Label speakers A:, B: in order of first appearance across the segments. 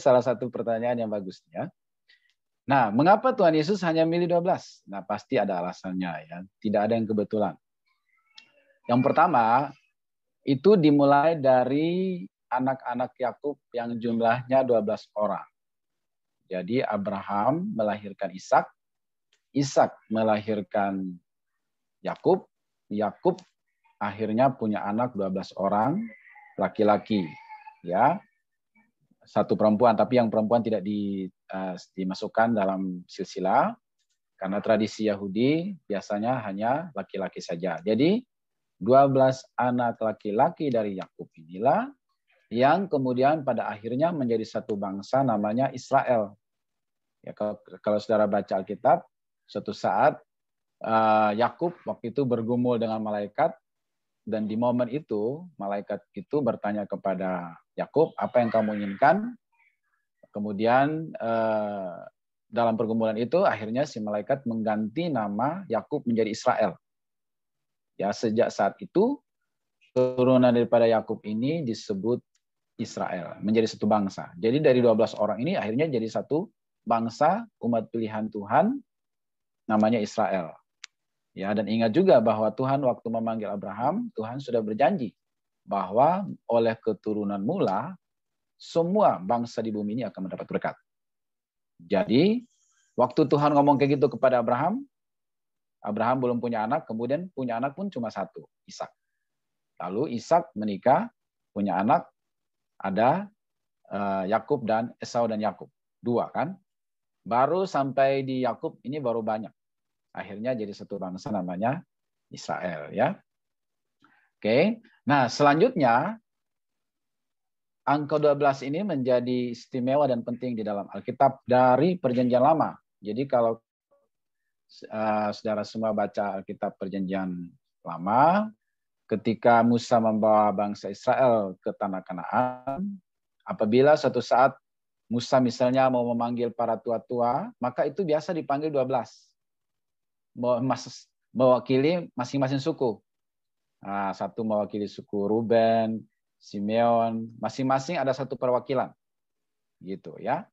A: salah satu pertanyaan yang bagus ya. Nah, mengapa Tuhan Yesus hanya milih 12? Nah, pasti ada alasannya ya. Tidak ada yang kebetulan. Yang pertama, itu dimulai dari anak-anak Yakub yang jumlahnya 12 orang. Jadi Abraham melahirkan Ishak, Ishak melahirkan Yakub, Yakub akhirnya punya anak 12 orang laki-laki, ya satu perempuan, tapi yang perempuan tidak di, uh, dimasukkan dalam silsilah karena tradisi Yahudi biasanya hanya laki-laki saja. Jadi 12 anak laki-laki dari Yakub inilah yang kemudian pada akhirnya menjadi satu bangsa namanya Israel. Ya kalau, kalau saudara baca Alkitab, suatu saat uh, Yakub waktu itu bergumul dengan malaikat dan di momen itu malaikat itu bertanya kepada Yakub, apa yang kamu inginkan? Kemudian eh, dalam pergumulan itu akhirnya si malaikat mengganti nama Yakub menjadi Israel. Ya, sejak saat itu turunan daripada Yakub ini disebut Israel, menjadi satu bangsa. Jadi dari 12 orang ini akhirnya jadi satu bangsa umat pilihan Tuhan namanya Israel. Ya, dan ingat juga bahwa Tuhan waktu memanggil Abraham, Tuhan sudah berjanji bahwa oleh keturunan mula semua bangsa di bumi ini akan mendapat berkat. Jadi waktu Tuhan ngomong kayak gitu kepada Abraham, Abraham belum punya anak, kemudian punya anak pun cuma satu, Ishak. Lalu Ishak menikah, punya anak, ada eh, Yakub dan Esau dan Yakub, dua kan? Baru sampai di Yakub ini baru banyak. Akhirnya jadi satu bangsa namanya Israel ya. Oke. Nah, selanjutnya angka 12 ini menjadi istimewa dan penting di dalam Alkitab dari Perjanjian Lama. Jadi kalau uh, saudara semua baca Alkitab Perjanjian Lama, ketika Musa membawa bangsa Israel ke tanah Kanaan, apabila suatu saat Musa misalnya mau memanggil para tua-tua, maka itu biasa dipanggil 12. Mewakili masing-masing suku. Nah, satu mewakili suku Ruben, Simeon, masing-masing ada satu perwakilan. Gitu ya.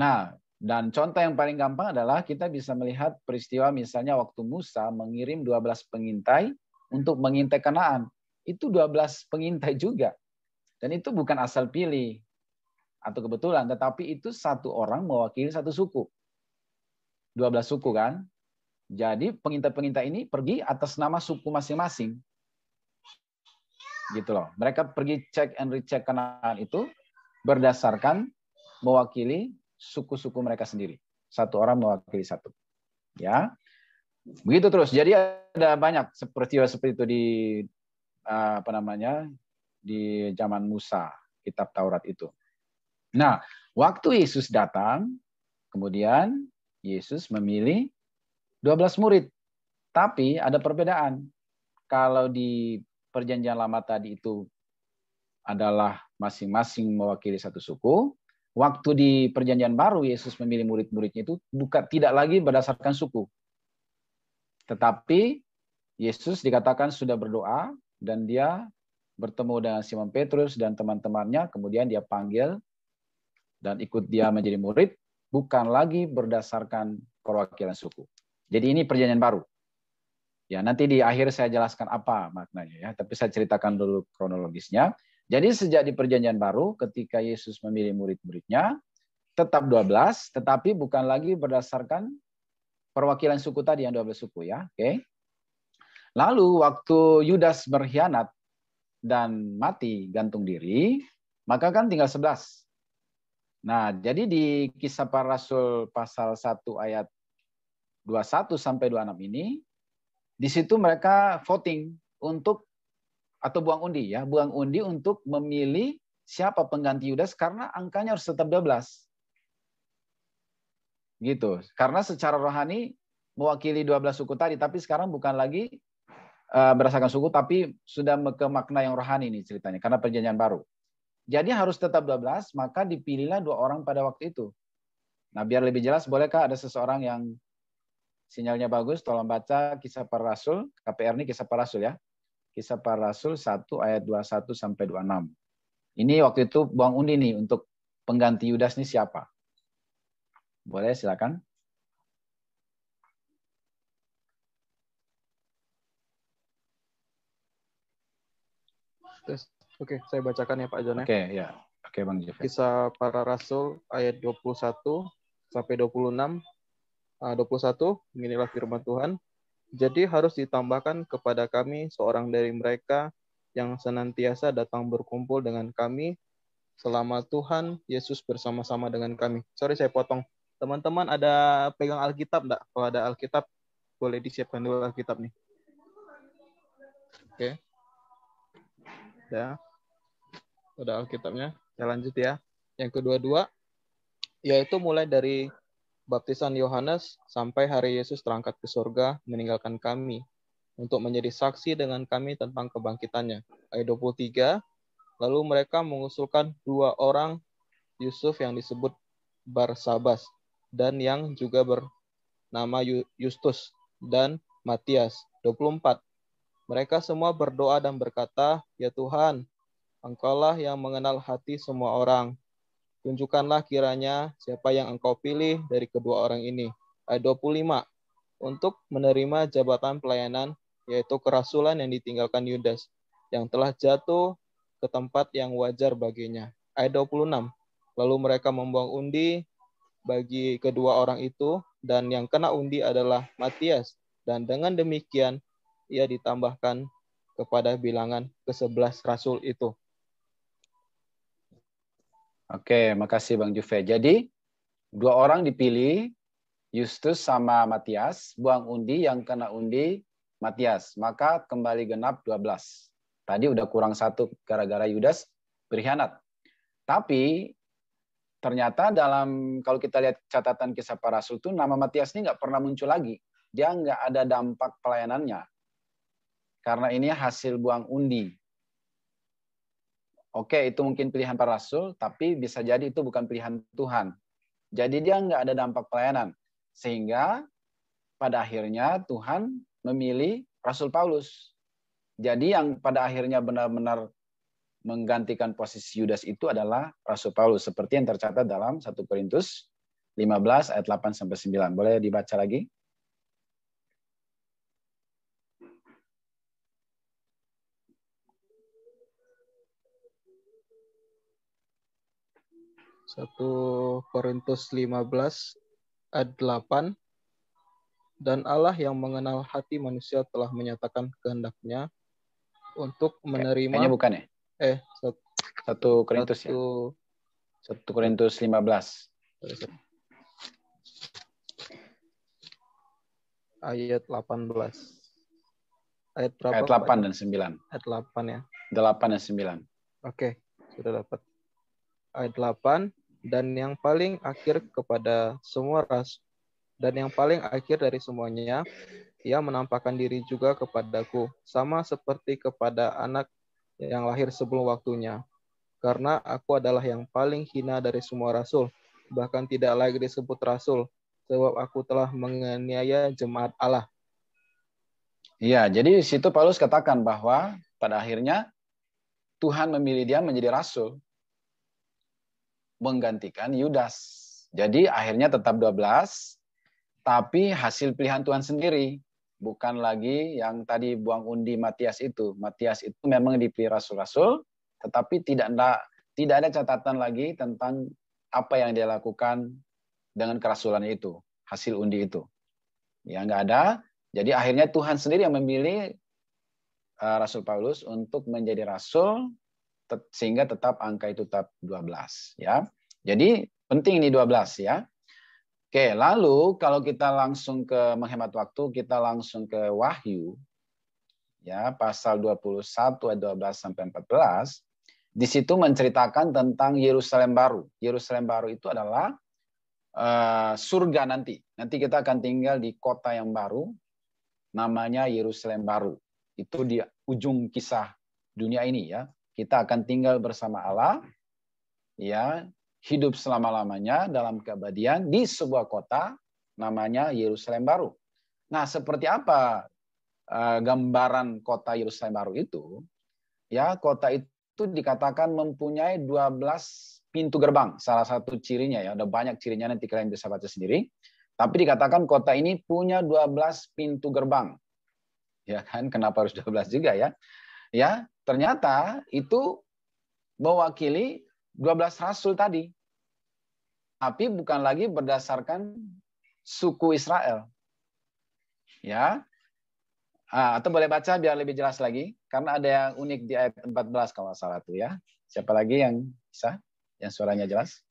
A: Nah, dan contoh yang paling gampang adalah kita bisa melihat peristiwa misalnya waktu Musa mengirim 12 pengintai untuk mengintai Kanaan. Itu 12 pengintai juga. Dan itu bukan asal pilih atau kebetulan, tetapi itu satu orang mewakili satu suku. 12 suku kan? Jadi pengintai-pengintai ini pergi atas nama suku masing-masing gitu loh. Mereka pergi cek and recheck Kanaan itu berdasarkan mewakili suku-suku mereka sendiri. Satu orang mewakili satu. Ya. Begitu terus. Jadi ada banyak seperti seperti itu di eh, apa namanya? di zaman Musa, kitab Taurat itu. Nah, waktu Yesus datang, kemudian Yesus memilih 12 murid. Tapi ada perbedaan. Kalau di perjanjian lama tadi itu adalah masing-masing mewakili satu suku. Waktu di perjanjian baru Yesus memilih murid-muridnya itu bukan tidak lagi berdasarkan suku. Tetapi Yesus dikatakan sudah berdoa dan dia bertemu dengan Simon Petrus dan teman-temannya, kemudian dia panggil dan ikut dia menjadi murid, bukan lagi berdasarkan perwakilan suku. Jadi ini perjanjian baru. Ya, nanti di akhir saya jelaskan apa maknanya ya, tapi saya ceritakan dulu kronologisnya. Jadi sejak di perjanjian baru ketika Yesus memilih murid-muridnya tetap 12, tetapi bukan lagi berdasarkan perwakilan suku tadi yang 12 suku ya, oke. Lalu waktu Yudas berkhianat dan mati gantung diri, maka kan tinggal 11. Nah, jadi di kisah para rasul pasal 1 ayat 21 sampai 26 ini di situ mereka voting untuk atau buang undi ya, buang undi untuk memilih siapa pengganti Yudas karena angkanya harus tetap 12. Gitu. Karena secara rohani mewakili 12 suku tadi, tapi sekarang bukan lagi eh, berdasarkan suku tapi sudah ke makna yang rohani ini ceritanya karena perjanjian baru. Jadi harus tetap 12, maka dipilihlah dua orang pada waktu itu. Nah, biar lebih jelas bolehkah ada seseorang yang sinyalnya bagus, tolong baca kisah para rasul, KPR ini kisah para rasul ya. Kisah para rasul 1 ayat 21 sampai 26. Ini waktu itu buang Undi nih untuk pengganti Yudas nih siapa? Boleh silakan.
B: Oke, saya bacakan ya Pak Jona. Ya. Oke,
A: ya. Oke, Bang Jafar.
B: Kisah para Rasul ayat 21 sampai 26 21, ah, beginilah firman Tuhan. Jadi harus ditambahkan kepada kami seorang dari mereka yang senantiasa datang berkumpul dengan kami selama Tuhan Yesus bersama-sama dengan kami. Sorry saya potong. Teman-teman ada pegang Alkitab enggak? Kalau ada Alkitab boleh disiapkan dulu Alkitab nih. Oke. Okay. Ya. Ada Alkitabnya. Saya lanjut ya. Yang kedua-dua yaitu mulai dari baptisan Yohanes sampai hari Yesus terangkat ke surga meninggalkan kami untuk menjadi saksi dengan kami tentang kebangkitannya. Ayat 23, lalu mereka mengusulkan dua orang Yusuf yang disebut Barsabas dan yang juga bernama Justus dan Matias. 24, mereka semua berdoa dan berkata, Ya Tuhan, Engkaulah yang mengenal hati semua orang Tunjukkanlah kiranya siapa yang engkau pilih dari kedua orang ini. Ayat 25. Untuk menerima jabatan pelayanan, yaitu kerasulan yang ditinggalkan Yudas, yang telah jatuh ke tempat yang wajar baginya. Ayat 26. Lalu mereka membuang undi bagi kedua orang itu, dan yang kena undi adalah Matias. Dan dengan demikian, ia ditambahkan kepada bilangan ke-11 rasul itu.
A: Oke, makasih Bang Juve. Jadi dua orang dipilih, Justus sama Matias, buang undi yang kena undi Matias. Maka kembali genap 12. Tadi udah kurang satu gara-gara Yudas berkhianat. Tapi ternyata dalam kalau kita lihat catatan kisah para rasul itu nama Matias ini nggak pernah muncul lagi. Dia nggak ada dampak pelayanannya. Karena ini hasil buang undi. Oke, okay, itu mungkin pilihan para rasul, tapi bisa jadi itu bukan pilihan Tuhan. Jadi dia nggak ada dampak pelayanan. Sehingga pada akhirnya Tuhan memilih Rasul Paulus. Jadi yang pada akhirnya benar-benar menggantikan posisi Yudas itu adalah Rasul Paulus seperti yang tercatat dalam 1 Korintus 15 ayat 8 sampai 9. Boleh dibaca lagi?
B: 1 Korintus 15 ayat 8 dan Allah yang mengenal hati manusia telah menyatakan kehendaknya untuk eh, menerima Kayaknya bukan ya?
A: Eh, 1 satu Korintus ya? satu, ya. 1 Korintus 15. Ayat 18. Ayat berapa? Ayat 8 dan 9.
B: Ayat 8 ya.
A: 8 dan 9.
B: Oke, sudah dapat. Ayat 8 dan yang paling akhir kepada semua ras dan yang paling akhir dari semuanya ia menampakkan diri juga kepadaku sama seperti kepada anak yang lahir sebelum waktunya karena aku adalah yang paling hina dari semua rasul bahkan tidak lagi disebut rasul
A: sebab aku telah menganiaya jemaat Allah Iya, jadi di situ Paulus katakan bahwa pada akhirnya Tuhan memilih dia menjadi rasul menggantikan Yudas. Jadi akhirnya tetap 12, tapi hasil pilihan Tuhan sendiri. Bukan lagi yang tadi buang undi Matias itu. Matias itu memang dipilih rasul-rasul, tetapi tidak ada, tidak ada catatan lagi tentang apa yang dia lakukan dengan kerasulannya itu, hasil undi itu. Ya nggak ada. Jadi akhirnya Tuhan sendiri yang memilih uh, Rasul Paulus untuk menjadi rasul sehingga tetap angka itu tetap 12 ya. Jadi penting ini 12 ya. Oke, lalu kalau kita langsung ke menghemat waktu, kita langsung ke Wahyu ya, pasal 21 ayat 12 sampai 14. Di situ menceritakan tentang Yerusalem baru. Yerusalem baru itu adalah uh, surga nanti. Nanti kita akan tinggal di kota yang baru namanya Yerusalem baru. Itu di ujung kisah dunia ini ya. Kita akan tinggal bersama Allah, ya, hidup selama-lamanya dalam keabadian di sebuah kota namanya Yerusalem Baru. Nah, seperti apa eh, gambaran kota Yerusalem Baru itu? Ya, kota itu dikatakan mempunyai 12 pintu gerbang. Salah satu cirinya ya, ada banyak cirinya nanti kalian bisa baca sendiri. Tapi dikatakan kota ini punya 12 pintu gerbang. Ya kan? Kenapa harus 12 juga ya? Ya, Ternyata itu mewakili 12 rasul tadi. Tapi bukan lagi berdasarkan suku Israel. Ya. Ah, atau boleh baca biar lebih jelas lagi karena ada yang unik di ayat 14 kalau salah tuh ya. Siapa lagi yang bisa? Yang suaranya jelas?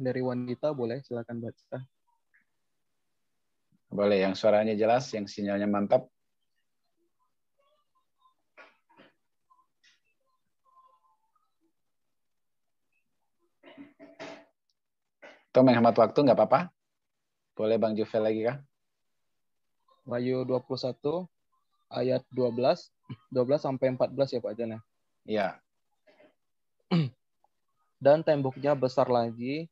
B: Dari wanita boleh silakan baca.
A: Boleh, yang suaranya jelas, yang sinyalnya mantap. Tuh menghemat waktu nggak apa-apa? Boleh Bang Juvel lagi Kak? Wahyu 21 ayat 12,
B: 12 sampai 14 ya Pak Jan ya? Iya. Dan temboknya besar lagi,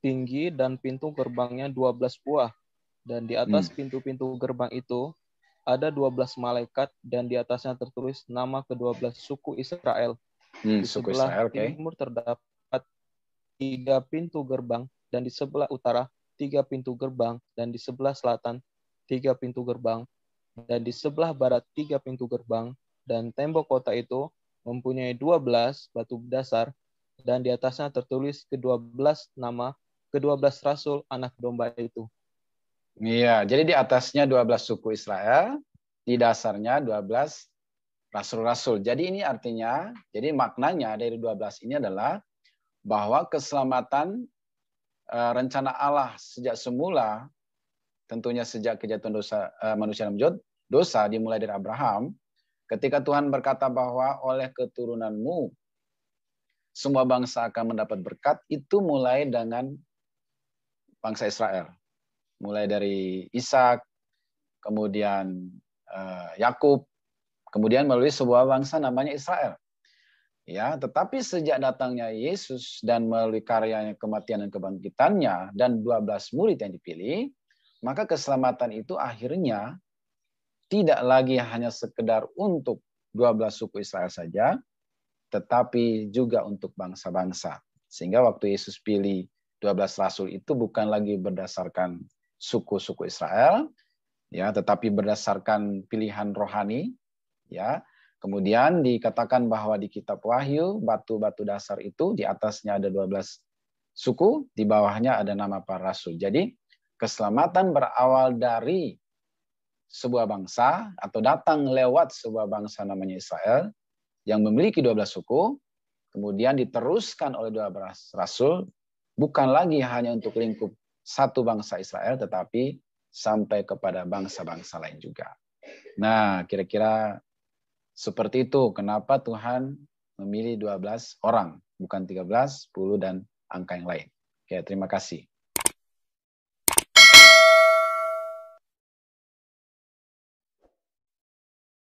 B: tinggi dan pintu gerbangnya 12 buah dan di atas hmm. pintu-pintu hmm. gerbang itu ada 12 malaikat dan di atasnya tertulis nama ke-12 suku Israel.
A: Hmm, di suku sebelah Israel, okay.
B: timur terdapat tiga pintu gerbang dan di sebelah utara tiga pintu gerbang dan di sebelah selatan tiga pintu gerbang dan di sebelah barat tiga pintu gerbang dan tembok kota itu mempunyai 12 batu dasar dan di atasnya tertulis ke-12 nama ke-12 rasul anak domba itu.
A: Iya, jadi di atasnya 12 suku Israel, di dasarnya 12 rasul-rasul. Jadi ini artinya, jadi maknanya dari 12 ini adalah bahwa keselamatan eh, rencana Allah sejak semula, tentunya sejak kejatuhan dosa eh, manusia dalam dosa dimulai dari Abraham, ketika Tuhan berkata bahwa oleh keturunanmu semua bangsa akan mendapat berkat, itu mulai dengan bangsa Israel mulai dari Ishak, kemudian eh, Yakub, kemudian melalui sebuah bangsa namanya Israel. Ya, tetapi sejak datangnya Yesus dan melalui karyanya kematian dan kebangkitannya dan 12 murid yang dipilih, maka keselamatan itu akhirnya tidak lagi hanya sekedar untuk 12 suku Israel saja, tetapi juga untuk bangsa-bangsa. Sehingga waktu Yesus pilih 12 rasul itu bukan lagi berdasarkan suku-suku Israel ya tetapi berdasarkan pilihan rohani ya kemudian dikatakan bahwa di kitab Wahyu batu-batu dasar itu di atasnya ada 12 suku di bawahnya ada nama para rasul jadi keselamatan berawal dari sebuah bangsa atau datang lewat sebuah bangsa namanya Israel yang memiliki 12 suku kemudian diteruskan oleh 12 rasul bukan lagi hanya untuk lingkup satu bangsa Israel tetapi sampai kepada bangsa-bangsa lain juga. Nah, kira-kira seperti itu kenapa Tuhan memilih 12 orang, bukan 13, 10 dan angka yang lain. Oke, terima kasih.